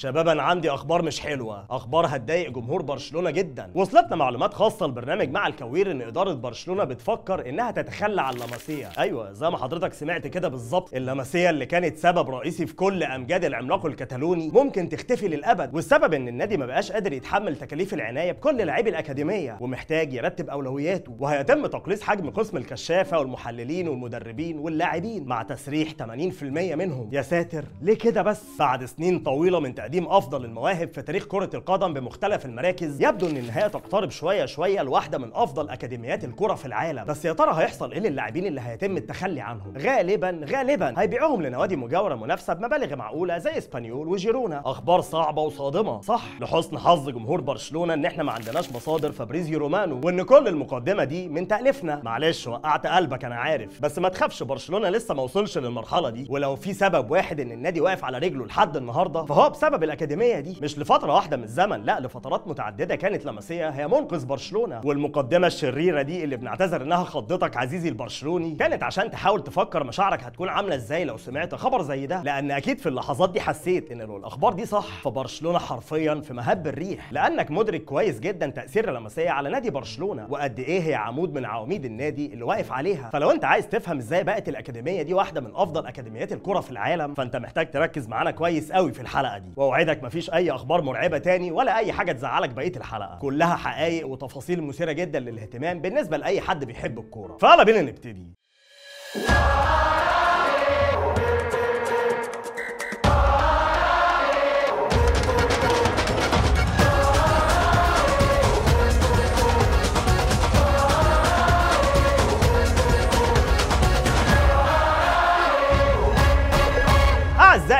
شباب انا عندي اخبار مش حلوه اخبار هتضايق جمهور برشلونه جدا وصلتنا معلومات خاصه البرنامج مع الكوير ان اداره برشلونه بتفكر انها تتخلى عن لاماسيا ايوه زي ما حضرتك سمعت كده بالظبط اللاماسيا اللي كانت سبب رئيسي في كل امجاد العملاق الكتالوني ممكن تختفي للابد والسبب ان النادي ما بقاش قادر يتحمل تكاليف العنايه بكل لاعبي الاكاديميه ومحتاج يرتب اولوياته وهيتم تقليص حجم قسم الكشافه والمحللين والمدربين واللاعبين مع تسريح 80% منهم يا ساتر ليه كده بس بعد سنين طويله من تقديم افضل المواهب في تاريخ كره القدم بمختلف المراكز يبدو ان النهايه تقترب شويه شويه لواحده من افضل اكاديميات الكره في العالم بس يا ترى هيحصل ايه للاعبين اللي هيتم التخلي عنهم غالبا غالبا هيبيعوهم لنوادي مجاوره منافسه بمبالغ معقوله زي اسبانيول وجيرونا اخبار صعبه وصادمه صح لحسن حظ جمهور برشلونه ان احنا ما عندناش مصادر فابريزيو رومانو وان كل المقدمه دي من تاليفنا معلش وقعت قلبك انا عارف بس ما تخافش برشلونه لسه ما وصلش للمرحله دي ولو في سبب واحد ان النادي واقف على رجله لحد النهارده فهو بسبب بسبب الاكاديميه دي مش لفتره واحده من الزمن لا لفترات متعدده كانت لمسيه هي منقذ برشلونه والمقدمه الشريره دي اللي بنعتذر انها خضتك عزيزي البرشلوني كانت عشان تحاول تفكر مشاعرك هتكون عامله ازاي لو سمعت خبر زي ده لان اكيد في اللحظات دي حسيت ان لو الاخبار دي صح فبرشلونه حرفيا في مهب الريح لانك مدرك كويس جدا تاثير لمسيه على نادي برشلونه وقد ايه هي عمود من عواميد النادي اللي واقف عليها فلو انت عايز تفهم ازاي بقت الاكاديميه دي واحده من افضل اكاديميات الكره في العالم فانت محتاج تركز معانا كويس قوي في الحلقه دي واوعدك مفيش اي اخبار مرعبه تاني ولا اي حاجه تزعلك بقيه الحلقه كلها حقائق وتفاصيل مثيره جدا للاهتمام بالنسبه لاي حد بيحب الكوره فيلا بينا نبتدي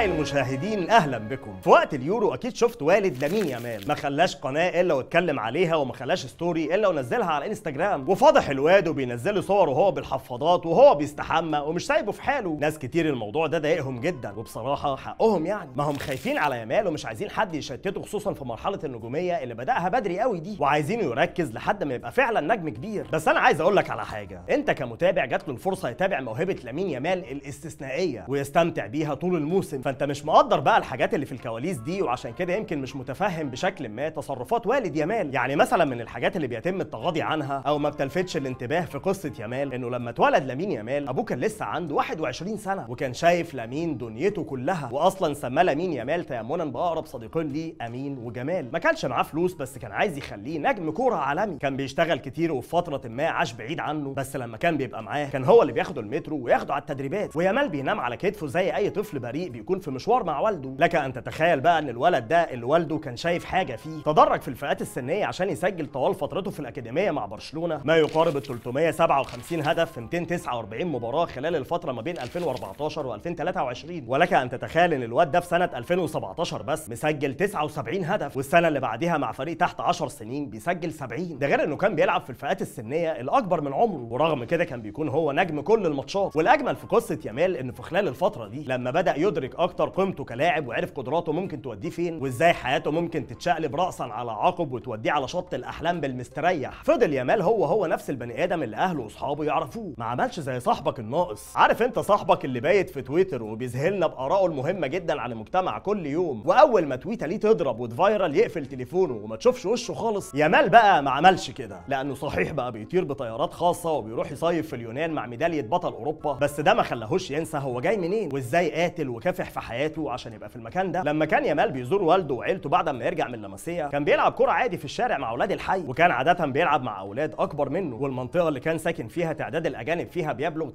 أعزائي المشاهدين أهلا بكم في وقت اليورو أكيد شفت والد لامين يامال ما خلاش قناة إلا واتكلم عليها وما خلاش ستوري إلا ونزلها على الانستجرام وفضح الواد وبينزل صور وهو بالحفاضات وهو بيستحمى ومش سايبه في حاله ناس كتير الموضوع ده ضايقهم جدا وبصراحة حقهم يعني ما هم خايفين على يامال ومش عايزين حد يشتته خصوصا في مرحلة النجومية اللي بدأها بدري قوي دي وعايزينه يركز لحد ما يبقى فعلا نجم كبير بس أنا عايز أقول لك على حاجة أنت كمتابع جات له الفرصة يتابع موهبة لامين يامال الاستثنائية ويستمتع بيها طول الموسم فانت مش مقدر بقى الحاجات اللي في الكواليس دي وعشان كده يمكن مش متفهم بشكل ما تصرفات والد يمال يعني مثلا من الحاجات اللي بيتم التغاضي عنها او ما بتلفتش الانتباه في قصه يمال انه لما اتولد لامين يمال ابوه كان لسه عنده 21 سنه وكان شايف لامين دنيته كلها واصلا سماه لامين يمال تيمنا باقرب صديقين ليه امين وجمال ما كانش معاه فلوس بس كان عايز يخليه نجم كوره عالمي كان بيشتغل كتير وفي فتره ما عاش بعيد عنه بس لما كان بيبقى معاه كان هو اللي بياخده المترو وياخده على التدريبات ويمال بينام على كتفه زي اي طفل بريء بيكون في مشوار مع والده لك ان تتخيل بقى ان الولد ده اللي والده كان شايف حاجه فيه تدرج في الفئات السنيه عشان يسجل طوال فترته في الاكاديميه مع برشلونه ما يقارب ال 357 هدف في 249 مباراه خلال الفتره ما بين 2014 و 2023 ولك ان تتخيل ان الواد ده في سنه 2017 بس مسجل 79 هدف والسنه اللي بعديها مع فريق تحت 10 سنين بيسجل 70 ده غير انه كان بيلعب في الفئات السنيه الاكبر من عمره ورغم كده كان بيكون هو نجم كل الماتشات والاجمل في قصه يامال ان في خلال الفتره دي لما بدا يدرك اكتر قيمته كلاعب وعرف قدراته ممكن توديه فين وازاي حياته ممكن تتشقلب راسا على عقب وتوديه على شط الاحلام بالمستريح فضل يامال هو هو نفس البني ادم اللي اهله واصحابه يعرفوه ما عملش زي صاحبك الناقص عارف انت صاحبك اللي بايت في تويتر وبيذهلنا بارائه المهمه جدا عن المجتمع كل يوم واول ما تويته ليه تضرب وتفايرل يقفل تليفونه وما تشوفش وشه خالص يامال بقى ما عملش كده لانه صحيح بقى بيطير بطيارات خاصه وبيروح يصيف في اليونان مع ميداليه بطل اوروبا بس ده ما خلاهوش ينسى هو جاي منين وازاي قاتل وكافح في في حياته عشان يبقى في المكان ده لما كان يامال بيزور والده وعيلته بعد ما يرجع من لمسيه كان بيلعب كرة عادي في الشارع مع اولاد الحي وكان عادة بيلعب مع اولاد اكبر منه والمنطقة اللي كان ساكن فيها تعداد الاجانب فيها بيبلغ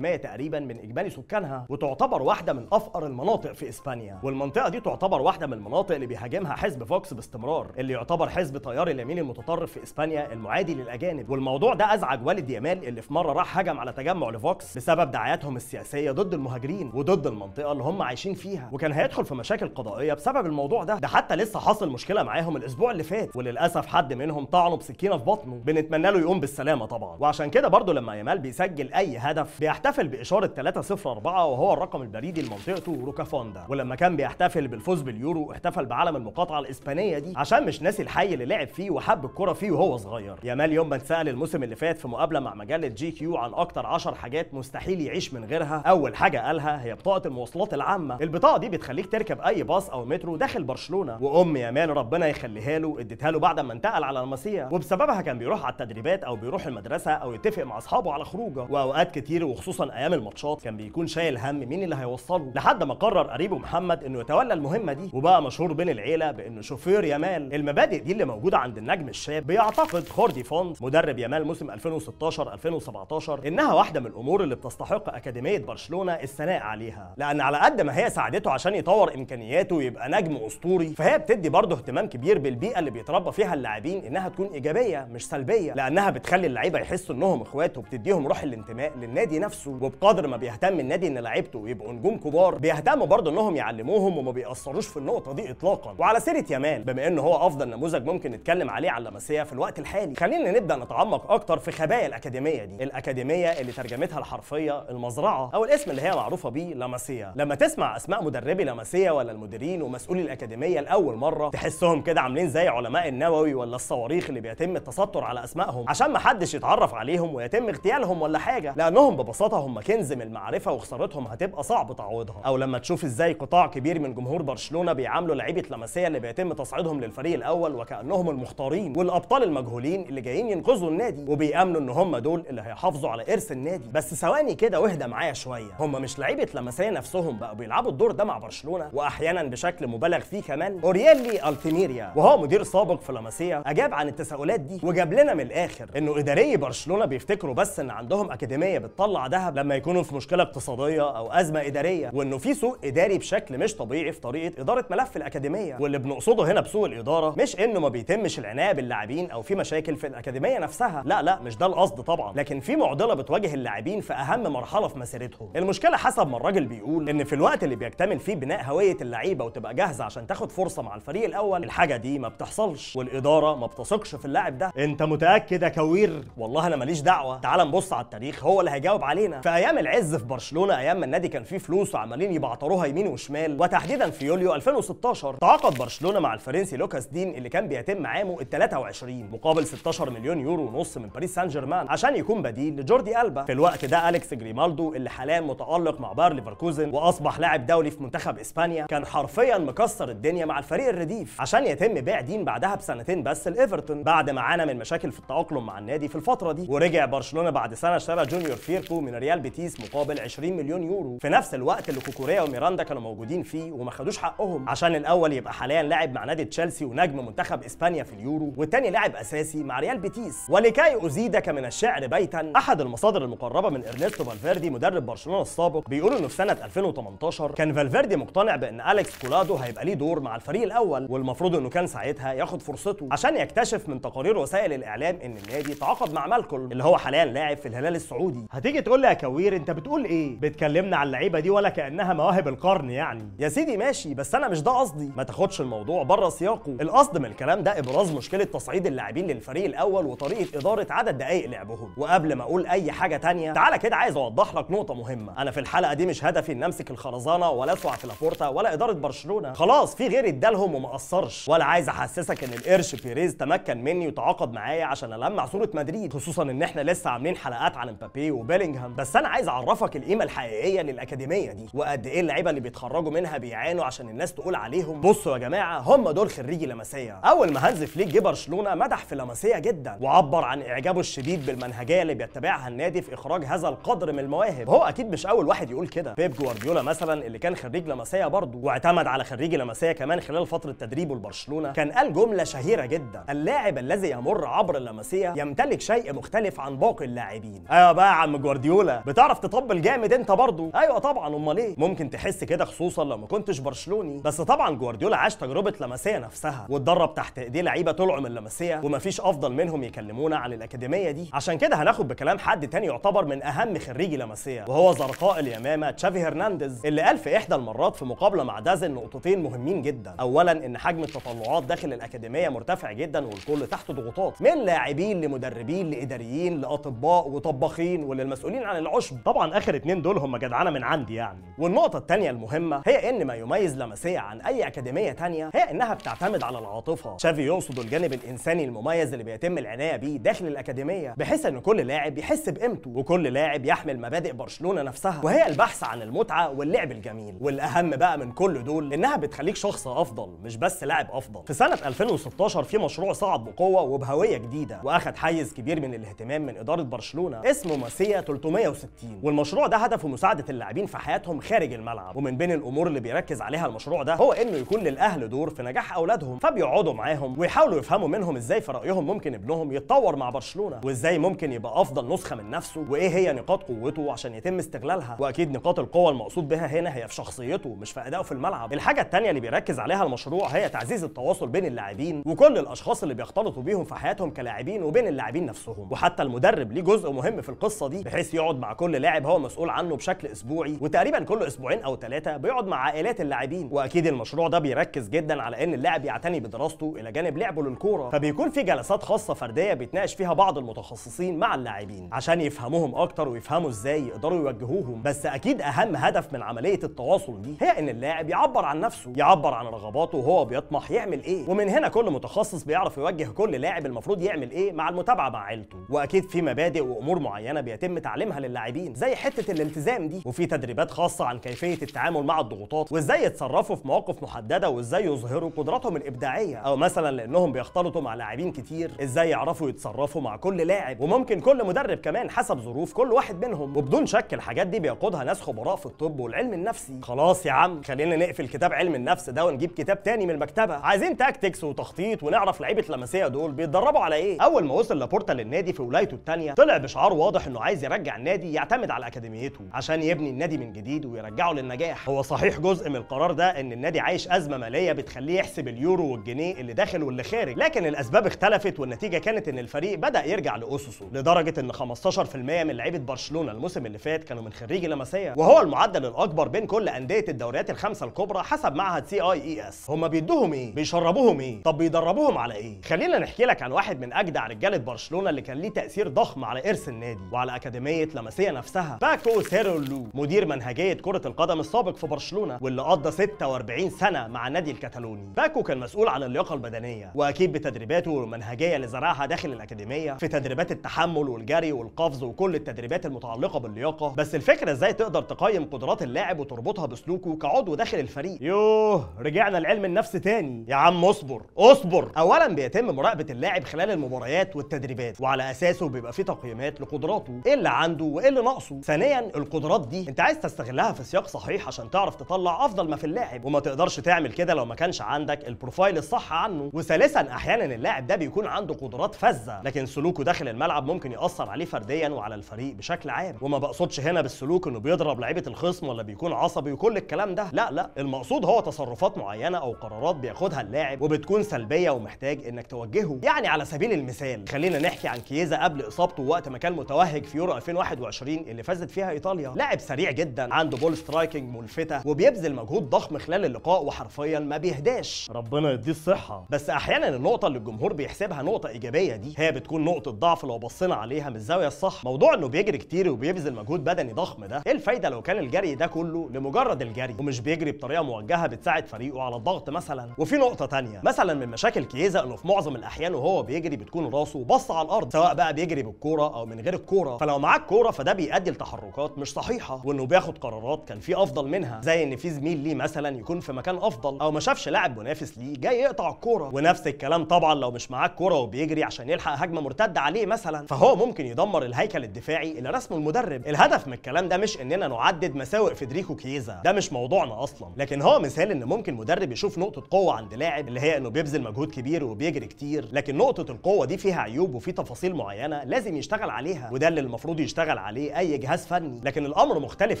33% تقريبا من اجمالي سكانها وتعتبر واحدة من افقر المناطق في اسبانيا والمنطقة دي تعتبر واحدة من المناطق اللي بيهاجمها حزب فوكس باستمرار اللي يعتبر حزب تيار اليمين المتطرف في اسبانيا المعادي للاجانب والموضوع ده ازعج والد يامال اللي في مرة راح هجم على تجمع لفوكس بسبب دعاياتهم السياسية ضد المهاجرين وضد المنطقة اللي هم هم عايشين فيها وكان هيدخل في مشاكل قضائيه بسبب الموضوع ده ده حتى لسه حاصل مشكله معاهم الاسبوع اللي فات وللاسف حد منهم طعنه بسكينه في بطنه بنتمنى له يقوم بالسلامه طبعا وعشان كده برضه لما يامال بيسجل اي هدف بيحتفل باشاره 304 وهو الرقم البريدي لمنطقته روكافوندا ولما كان بيحتفل بالفوز باليورو احتفل بعلم المقاطعه الاسبانيه دي عشان مش ناسي الحي اللي لعب فيه وحب الكره فيه وهو صغير يامال يوم ما اتسال الموسم اللي فات في مقابله مع مجله جي كيو عن اكتر 10 حاجات مستحيل يعيش من غيرها اول حاجه قالها هي بطاقه المواصلات العامه البطاقه دي بتخليك تركب اي باص او مترو داخل برشلونه وام يامال ربنا يخليها له اديتها له بعد ما انتقل على المسيح وبسببها كان بيروح على التدريبات او بيروح المدرسه او يتفق مع اصحابه على خروجه واوقات كتير وخصوصا ايام الماتشات كان بيكون شايل هم مين اللي هيوصله لحد ما قرر قريبه محمد انه يتولى المهمه دي وبقى مشهور بين العيله بانه شوفير يامال المبادئ دي اللي موجوده عند النجم الشاب بيعتقد خوردي فونت مدرب يامال موسم 2016 2017 انها واحده من الامور اللي بتستحق اكاديميه برشلونه الثناء عليها لان على قد ما هي ساعدته عشان يطور امكانياته ويبقى نجم اسطوري فهي بتدي برضه اهتمام كبير بالبيئه اللي بيتربى فيها اللاعبين انها تكون ايجابيه مش سلبيه لانها بتخلي اللعيبه يحسوا انهم اخوات وبتديهم روح الانتماء للنادي نفسه وبقدر ما بيهتم النادي ان لعيبته يبقوا نجوم كبار بيهتموا برضه انهم يعلموهم وما بيأثروش في النقطه دي اطلاقا وعلى سيره يامال بما انه هو افضل نموذج ممكن نتكلم عليه على اللمسيه في الوقت الحالي خلينا نبدا نتعمق اكتر في خبايا الاكاديميه دي الاكاديميه اللي ترجمتها الحرفيه المزرعه او الاسم اللي هي معروفه بيه لمسيه لما تسمع اسماء مدربي لاماسيا ولا المديرين ومسؤولي الاكاديميه لاول مره تحسهم كده عاملين زي علماء النووي ولا الصواريخ اللي بيتم التستر على اسمائهم عشان ما حدش يتعرف عليهم ويتم اغتيالهم ولا حاجه لانهم ببساطه هم كنز من المعرفه وخسارتهم هتبقى صعب تعويضها او لما تشوف ازاي قطاع كبير من جمهور برشلونه بيعاملوا لعيبه لاماسيا اللي بيتم تصعيدهم للفريق الاول وكانهم المختارين والابطال المجهولين اللي جايين ينقذوا النادي وبيامنوا ان هم دول اللي هيحافظوا على ارث النادي بس ثواني كده واهدى معايا شويه هم مش لعيبه لاماسيا نفسهم بقوا بيلعبوا الدور ده مع برشلونه واحيانا بشكل مبالغ فيه كمان اوريلي التيميريا وهو مدير سابق في لاماسيا اجاب عن التساؤلات دي وجاب لنا من الاخر انه اداري برشلونه بيفتكروا بس ان عندهم اكاديميه بتطلع ذهب لما يكونوا في مشكله اقتصاديه او ازمه اداريه وانه في سوء اداري بشكل مش طبيعي في طريقه اداره ملف الاكاديميه واللي بنقصده هنا بسوء الاداره مش انه ما بيتمش العنايه باللاعبين او في مشاكل في الاكاديميه نفسها لا لا مش ده القصد طبعا لكن في معضله بتواجه اللاعبين في اهم مرحله في مسيرتهم المشكله حسب ما الراجل بيقول ان في في الوقت اللي بيكتمل فيه بناء هويه اللعيبه وتبقى جاهزه عشان تاخد فرصه مع الفريق الاول الحاجه دي ما بتحصلش والاداره ما بتثقش في اللاعب ده انت متاكد يا كوير والله انا ماليش دعوه تعال نبص على التاريخ هو اللي هيجاوب علينا في ايام العز في برشلونه ايام ما النادي كان فيه فلوس وعمالين يبعتروها يمين وشمال وتحديدا في يوليو 2016 تعاقد برشلونه مع الفرنسي لوكاس دين اللي كان بيتم عامه ال 23 مقابل 16 مليون يورو ونص من باريس سان جيرمان عشان يكون بديل لجوردي البا في الوقت ده اليكس جريمالدو اللي حاليا متالق مع باير ليفركوزن واصبح أصبح لاعب دولي في منتخب إسبانيا كان حرفيا مكسر الدنيا مع الفريق الرديف عشان يتم بيع دين بعدها بسنتين بس لإيفرتون بعد ما عانى من مشاكل في التأقلم مع النادي في الفترة دي ورجع برشلونة بعد سنة اشترى جونيور فيركو من ريال بيتيس مقابل 20 مليون يورو في نفس الوقت اللي كوكوريا وميراندا كانوا موجودين فيه وما خدوش حقهم عشان الأول يبقى حاليا لاعب مع نادي تشيلسي ونجم منتخب إسبانيا في اليورو والتاني لاعب أساسي مع ريال بيتيس ولكي أزيدك من الشعر بيتا أحد المصادر المقربة من إرنستو فالفيردي مدرب برشلونة السابق بيقول إنه في سنة 2018 18 كان فالفيردي مقتنع بان اليكس كولادو هيبقى ليه دور مع الفريق الاول والمفروض انه كان ساعتها ياخد فرصته عشان يكتشف من تقارير وسائل الاعلام ان النادي تعاقد مع مالكولم اللي هو حاليا لاعب في الهلال السعودي هتيجي تقول لي يا كوير انت بتقول ايه بتكلمنا على اللعيبه دي ولا كانها مواهب القرن يعني يا سيدي ماشي بس انا مش ده قصدي ما تاخدش الموضوع بره سياقه القصد من الكلام ده ابراز مشكله تصعيد اللاعبين للفريق الاول وطريقه اداره عدد دقائق لعبهم وقبل ما اقول اي حاجه تانية تعالى كده عايز اوضح لك نقطه مهمه انا في الحلقه دي مش هدفي ان امسك خرزانه ولا في لابورتا ولا اداره برشلونه خلاص في غيري ادالهم وما قصرش ولا عايز احسسك ان القرش بيريز تمكن مني وتعاقد معايا عشان المع صوره مدريد خصوصا ان احنا لسه عاملين حلقات عن مبابي وبيلينجهام بس انا عايز اعرفك القيمه الحقيقيه للاكاديميه دي وقد ايه اللعيبه اللي بيتخرجوا منها بيعانوا عشان الناس تقول عليهم بصوا يا جماعه هم دول خريجي لمسيا اول ما هانز فليك جه برشلونه مدح في لمسيا جدا وعبر عن اعجابه الشديد بالمنهجيه اللي بيتبعها النادي في اخراج هذا القدر من المواهب هو اكيد مش اول واحد يقول كده بيب جوارديولا مثلا اللي كان خريج لمسايا برضه واعتمد على خريجي لمسايا كمان خلال فتره تدريبه لبرشلونه كان قال جمله شهيره جدا اللاعب الذي يمر عبر لمسايا يمتلك شيء مختلف عن باقي اللاعبين ايوه بقى يا عم جوارديولا بتعرف تطبل جامد انت برضه ايوه طبعا امال ايه ممكن تحس كده خصوصا لو ما كنتش برشلوني بس طبعا جوارديولا عاش تجربه لمسايا نفسها واتدرب تحت ايديه لعيبه طلعوا من لمسايا ومفيش افضل منهم يكلمونا عن الاكاديميه دي عشان كده هناخد بكلام حد تاني يعتبر من اهم خريجي لمسايا وهو زرقاء اليمامه تشافي هرنانديز سانشيز اللي قال في إحدى المرات في مقابلة مع دازن نقطتين مهمين جدا أولا إن حجم التطلعات داخل الأكاديمية مرتفع جدا والكل تحت ضغوطات من لاعبين لمدربين لإداريين لأطباء وطباخين وللمسؤولين عن العشب طبعا آخر اتنين دول هم جدعانة من عندي يعني والنقطة التانية المهمة هي إن ما يميز لمسية عن أي أكاديمية تانية هي إنها بتعتمد على العاطفة شافي يقصد الجانب الإنساني المميز اللي بيتم العناية بيه داخل الأكاديمية بحيث إن كل لاعب يحس بقيمته وكل لاعب يحمل مبادئ برشلونة نفسها وهي البحث عن المتعة واللعب الجميل والاهم بقى من كل دول انها بتخليك شخص افضل مش بس لاعب افضل في سنه 2016 في مشروع صعد بقوه وبهويه جديده واخد حيز كبير من الاهتمام من اداره برشلونه اسمه ماسيا 360 والمشروع ده هدفه مساعده اللاعبين في حياتهم خارج الملعب ومن بين الامور اللي بيركز عليها المشروع ده هو انه يكون للاهل دور في نجاح اولادهم فبيقعدوا معاهم ويحاولوا يفهموا منهم ازاي في رايهم ممكن ابنهم يتطور مع برشلونه وازاي ممكن يبقى افضل نسخه من نفسه وايه هي نقاط قوته عشان يتم استغلالها واكيد نقاط القوه المقصود بها هنا هي في شخصيته مش في ادائه في الملعب الحاجه الثانيه اللي بيركز عليها المشروع هي تعزيز التواصل بين اللاعبين وكل الاشخاص اللي بيختلطوا بيهم في حياتهم كلاعبين وبين اللاعبين نفسهم وحتى المدرب ليه جزء مهم في القصه دي بحيث يقعد مع كل لاعب هو مسؤول عنه بشكل اسبوعي وتقريبا كل اسبوعين او ثلاثه بيقعد مع عائلات اللاعبين واكيد المشروع ده بيركز جدا على ان اللاعب يعتني بدراسته الى جانب لعبه للكوره فبيكون في جلسات خاصه فرديه بيتناقش فيها بعض المتخصصين مع اللاعبين عشان يفهموهم اكتر ويفهموا ازاي يقدروا يوجهوهم بس اكيد اهم هدف من عمليه التواصل دي هي ان اللاعب يعبر عن نفسه يعبر عن رغباته وهو بيطمح يعمل ايه ومن هنا كل متخصص بيعرف يوجه كل لاعب المفروض يعمل ايه مع المتابعه مع عيلته واكيد في مبادئ وامور معينه بيتم تعليمها للاعبين زي حته الالتزام دي وفي تدريبات خاصه عن كيفيه التعامل مع الضغوطات وازاي يتصرفوا في مواقف محدده وازاي يظهروا قدراتهم الابداعيه او مثلا لانهم بيختلطوا مع لاعبين كتير ازاي يعرفوا يتصرفوا مع كل لاعب وممكن كل مدرب كمان حسب ظروف كل واحد منهم وبدون شك الحاجات دي بيقودها ناس خبراء في الطب علم النفسي خلاص يا عم خلينا نقفل كتاب علم النفس ده ونجيب كتاب تاني من المكتبه عايزين تاكتكس وتخطيط ونعرف لعيبه لاماسيا دول بيتدربوا على ايه اول ما وصل لابورتا للنادي في ولايته الثانيه طلع بشعار واضح انه عايز يرجع النادي يعتمد على اكاديميته عشان يبني النادي من جديد ويرجعه للنجاح هو صحيح جزء من القرار ده ان النادي عايش ازمه ماليه بتخليه يحسب اليورو والجنيه اللي داخل واللي خارج لكن الاسباب اختلفت والنتيجه كانت ان الفريق بدا يرجع لاسسه لدرجه ان 15% من لعيبه برشلونه الموسم اللي فات كانوا من خريجي لاماسيا وهو المعدل الاكبر بين كل انديه الدوريات الخمسه الكبرى حسب معهد سي اي اي اس هما بيدوهم ايه بيشربوهم ايه طب بيدربوهم على ايه خلينا نحكي لك عن واحد من اجدع رجاله برشلونه اللي كان ليه تاثير ضخم على ارث النادي وعلى اكاديميه لاماسيا نفسها باكو سيرولو مدير منهجيه كره القدم السابق في برشلونه واللي قضى 46 سنه مع النادي الكتالوني باكو كان مسؤول عن اللياقه البدنيه واكيد بتدريباته المنهجيه اللي زرعها داخل الاكاديميه في تدريبات التحمل والجري والقفز وكل التدريبات المتعلقه باللياقه بس الفكره ازاي تقدر تقيم قدرات اللاعب وتربطها بسلوكه كعضو داخل الفريق يوه رجعنا لعلم النفس تاني يا عم اصبر اصبر اولا بيتم مراقبه اللاعب خلال المباريات والتدريبات وعلى اساسه بيبقى في تقييمات لقدراته ايه اللي عنده وايه اللي ناقصه ثانيا القدرات دي انت عايز تستغلها في سياق صحيح عشان تعرف تطلع افضل ما في اللاعب وما تقدرش تعمل كده لو ما كانش عندك البروفايل الصح عنه وثالثا احيانا اللاعب ده بيكون عنده قدرات فذه لكن سلوكه داخل الملعب ممكن ياثر عليه فرديا وعلى الفريق بشكل عام وما بقصدش هنا بالسلوك انه بيضرب لعيبه الخصم ولا بيكون عصبي وكل الكلام ده لا لا المقصود هو تصرفات معينه او قرارات بياخدها اللاعب وبتكون سلبيه ومحتاج انك توجهه يعني على سبيل المثال خلينا نحكي عن كيزا قبل اصابته وقت ما كان متوهج في يورو 2021 اللي فازت فيها ايطاليا لاعب سريع جدا عنده بول سترايكنج ملفته وبيبذل مجهود ضخم خلال اللقاء وحرفيا ما بيهداش ربنا يديه الصحه بس احيانا النقطه اللي الجمهور بيحسبها نقطه ايجابيه دي هي بتكون نقطه ضعف لو بصينا عليها من الزاويه الصح موضوع انه بيجري كتير وبيبذل مجهود بدني ضخم ده ايه الفايده لو كان الجري ده كله لمجرد الجري ومش بيجري بطريقه موجهه بتساعد فريقه على الضغط مثلا وفي نقطه ثانيه مثلا من مشاكل كيزا انه في معظم الاحيان وهو بيجري بتكون راسه بص على الارض سواء بقى بيجري بالكوره او من غير الكوره فلو معاك كوره فده بيؤدي لتحركات مش صحيحه وانه بياخد قرارات كان في افضل منها زي ان في زميل ليه مثلا يكون في مكان افضل او ما شافش لاعب منافس ليه جاي يقطع الكوره ونفس الكلام طبعا لو مش معاك كوره وبيجري عشان يلحق هجمه مرتده عليه مثلا فهو ممكن يدمر الهيكل الدفاعي اللي رسمه المدرب الهدف من الكلام ده مش اننا نعدد مساوئ فيدريكو كيزا ده مش موضوعنا اصلا لكن هو مثال ان ممكن مدرب يشوف نقطه قوه عند لاعب اللي هي انه بيبذل مجهود كبير وبيجري كتير لكن نقطه القوه دي فيها عيوب وفي تفاصيل معينه لازم يشتغل عليها وده اللي المفروض يشتغل عليه اي جهاز فني لكن الامر مختلف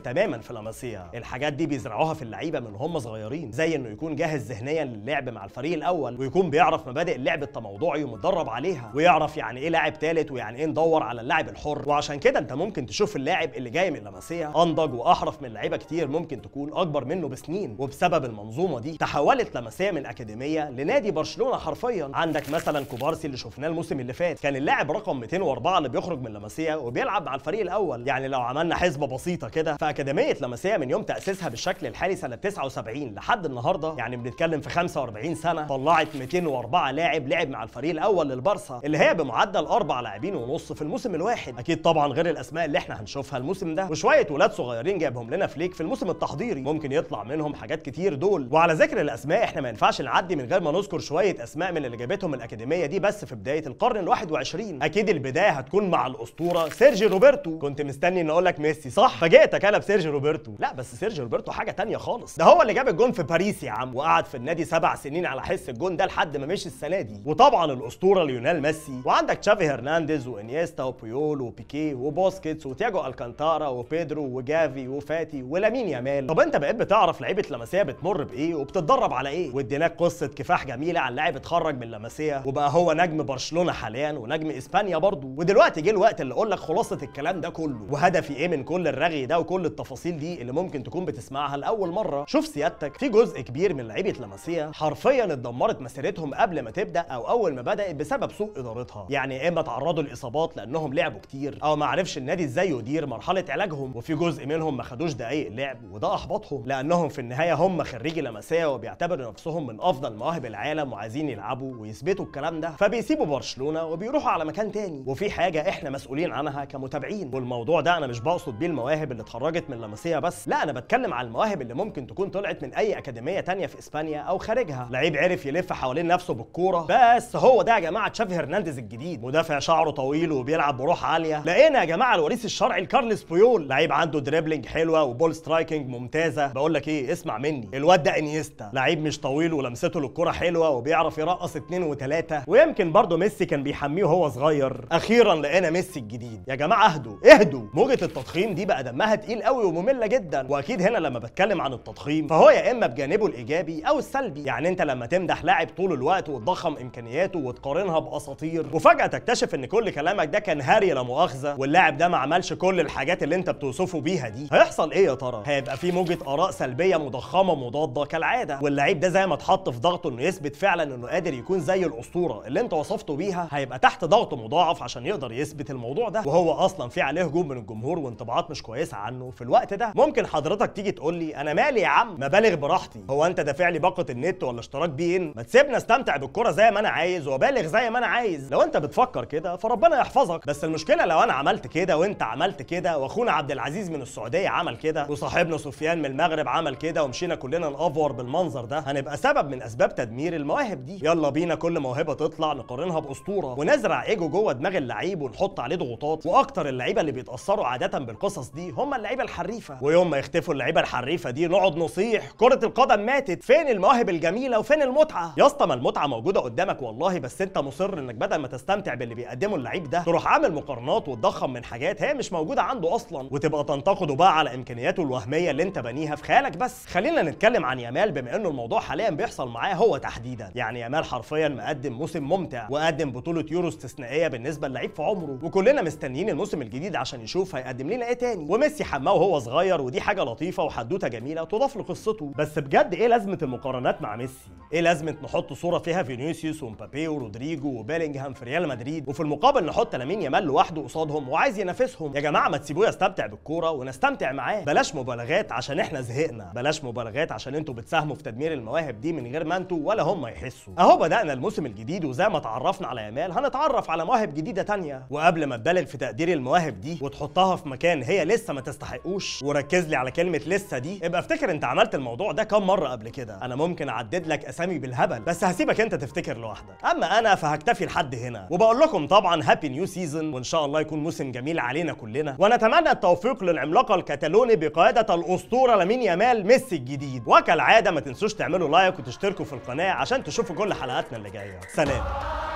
تماما في لاماسيا الحاجات دي بيزرعوها في اللعيبه من هم صغيرين زي انه يكون جاهز ذهنيا للعب مع الفريق الاول ويكون بيعرف مبادئ اللعب التموضعي ومتدرب عليها ويعرف يعني ايه لاعب ثالث ويعني ايه ندور على اللاعب الحر وعشان كده انت ممكن تشوف اللاعب اللي جاي من لاماسيا انضج واحرف من لعيبه كتير ممكن تكون اكبر منه بسنين وبسبب المنظومه دي تحولت لمسيه من اكاديميه لنادي برشلونه حرفيا عندك مثلا كوبارسي اللي شفناه الموسم اللي فات كان اللاعب رقم 204 اللي بيخرج من لمسيه وبيلعب مع الفريق الاول يعني لو عملنا حسبه بسيطه كده فاكاديميه لمسيه من يوم تاسيسها بالشكل الحالي سنه 79 لحد النهارده يعني بنتكلم في 45 سنه طلعت 204 لاعب لعب مع الفريق الاول للبرسا اللي هي بمعدل اربع لاعبين ونص في الموسم الواحد اكيد طبعا غير الاسماء اللي احنا هنشوفها الموسم ده وشويه ولاد صغيرين جايبهم لنا فليك في الموسم التحضيري ممكن يطلع منهم حاجات كتير دول وعلى ذكر الاسماء احنا ما ينفعش نعدي من غير ما نذكر شويه اسماء من اللي جابتهم الاكاديميه دي بس في بدايه القرن ال21 اكيد البدايه هتكون مع الاسطوره سيرجي روبرتو كنت مستني ان اقول لك ميسي صح فاجئتك انا بسيرجي روبرتو لا بس سيرجي روبرتو حاجه تانية خالص ده هو اللي جاب الجون في باريس يا عم وقعد في النادي سبع سنين على حس الجون ده لحد ما مشي السنه دي وطبعا الاسطوره ليونيل ميسي وعندك تشافي هرنانديز وانيستا وبيول وبيكي وبوسكيتس وتياجو الكانتارا وبيدرو وجافي وفاتي ولامين يامال طب انت بقيت بتعرف لعيبه لمسيه بتمر بايه وبتتدرب على ايه واديناك قصه كفاح جميله عن لاعب اتخرج من لمسيه وبقى هو نجم برشلونه حاليا ونجم اسبانيا برضه ودلوقتي جه الوقت اللي اقول لك خلاصه الكلام ده كله وهدفي ايه من كل الرغي ده وكل التفاصيل دي اللي ممكن تكون بتسمعها لاول مره شوف سيادتك في جزء كبير من لعيبه لمسيه حرفيا اتدمرت مسيرتهم قبل ما تبدا او اول ما بدات بسبب سوء ادارتها يعني يا اما تعرضوا لاصابات لانهم لعبوا كتير او ما عرفش النادي ازاي يدير مرحله علاجهم وفي جزء منهم ما خدوش دقايق فريق لعب وده احبطهم لانهم في النهايه هم خريجي لمسيه وبيعتبروا نفسهم من افضل مواهب العالم وعايزين يلعبوا ويثبتوا الكلام ده فبيسيبوا برشلونه وبيروحوا على مكان تاني وفي حاجه احنا مسؤولين عنها كمتابعين والموضوع ده انا مش بقصد بيه المواهب اللي اتخرجت من لمسيه بس لا انا بتكلم على المواهب اللي ممكن تكون طلعت من اي اكاديميه تانية في اسبانيا او خارجها لعيب عرف يلف حوالين نفسه بالكوره بس هو ده يا جماعه تشافي هرنانديز الجديد مدافع شعره طويل وبيلعب بروح عاليه لقينا يا جماعه الوريث الشرعي لكارلس بويول لعيب عنده دريبلينج حلوه بول سترايكنج ممتازه بقول لك ايه اسمع مني الواد ده انيستا لعيب مش طويل ولمسته للكره حلوه وبيعرف يرقص اتنين وتلاته ويمكن برضه ميسي كان بيحميه وهو صغير اخيرا لقينا ميسي الجديد يا جماعه اهدوا اهدوا موجه التضخيم دي بقى دمها تقيل قوي وممله جدا واكيد هنا لما بتكلم عن التضخيم فهو يا اما بجانبه الايجابي او السلبي يعني انت لما تمدح لاعب طول الوقت وتضخم امكانياته وتقارنها باساطير وفجاه تكتشف ان كل كلامك ده كان هاري لا مؤاخذه واللاعب ده ما عملش كل الحاجات اللي انت بتوصفه بيها دي هيحصل ايه يا ترى؟ هيبقى في موجة آراء سلبية مضخمة مضادة كالعادة واللعيب ده زي ما اتحط في ضغطه إنه يثبت فعلا إنه قادر يكون زي الأسطورة اللي أنت وصفته بيها هيبقى تحت ضغط مضاعف عشان يقدر يثبت الموضوع ده وهو أصلا في عليه هجوم من الجمهور وانطباعات مش كويسة عنه في الوقت ده ممكن حضرتك تيجي تقول لي أنا مالي يا عم مبالغ براحتي هو أنت دافع لي باقة النت ولا اشتراك بي إن ما تسيبنا استمتع بالكرة زي ما أنا عايز وبالغ زي ما أنا عايز لو أنت بتفكر كده فربنا يحفظك بس المشكلة لو أنا عملت كده وأنت عملت كده وأخونا عبد العزيز من السعودية عمل كده كده وصاحبنا سفيان من المغرب عمل كده ومشينا كلنا نافور بالمنظر ده هنبقى سبب من اسباب تدمير المواهب دي يلا بينا كل موهبه تطلع نقارنها باسطوره ونزرع ايجو جوه دماغ اللعيب ونحط عليه ضغوطات واكتر اللعيبه اللي بيتاثروا عاده بالقصص دي هم اللعيبه الحريفه ويوم ما يختفوا اللعيبه الحريفه دي نقعد نصيح كره القدم ماتت فين المواهب الجميله وفين المتعه يا اسطى ما المتعه موجوده قدامك والله بس انت مصر انك بدل ما تستمتع باللي بيقدمه اللعيب ده تروح عامل مقارنات وتضخم من حاجات هي مش موجوده عنده اصلا وتبقى تنتقده بقى على امكانيات امكانياته الوهميه اللي انت بنيها في خيالك بس خلينا نتكلم عن يامال بما انه الموضوع حاليا بيحصل معاه هو تحديدا يعني يامال حرفيا مقدم موسم ممتع وقدم بطوله يورو استثنائيه بالنسبه للعيب في عمره وكلنا مستنيين الموسم الجديد عشان نشوف هيقدم لنا ايه تاني وميسي حماه وهو صغير ودي حاجه لطيفه وحدوته جميله تضاف لقصته بس بجد ايه لازمه المقارنات مع ميسي ايه لازمه نحط صوره فيها فينيسيوس ومبابي ورودريجو وبيلينجهام في ريال مدريد وفي المقابل نحط لامين يامال لوحده قصادهم وعايز ينافسهم يا جماعه ما تسيبوه يستمتع بالكوره ونستمتع معاه بلاش مبالغات عشان احنا زهقنا بلاش مبالغات عشان انتوا بتساهموا في تدمير المواهب دي من غير ما انتوا ولا هم يحسوا اهو بدانا الموسم الجديد وزي ما اتعرفنا على يامال هنتعرف على مواهب جديده تانية وقبل ما تبالغ في تقدير المواهب دي وتحطها في مكان هي لسه ما تستحقوش وركز لي على كلمه لسه دي ابقى افتكر انت عملت الموضوع ده كام مره قبل كده انا ممكن اعدد لك اسامي بالهبل بس هسيبك انت تفتكر لوحدك اما انا فهكتفي لحد هنا وبقول لكم طبعا هابي نيو سيزون وان شاء الله يكون موسم جميل علينا كلنا ونتمنى التوفيق للعملاقه الكتالوني بقيادة الأسطورة لامين يامال ميسي الجديد وكالعادة ما تنسوش تعملوا لايك وتشتركوا في القناة عشان تشوفوا كل حلقاتنا اللي جاية سلام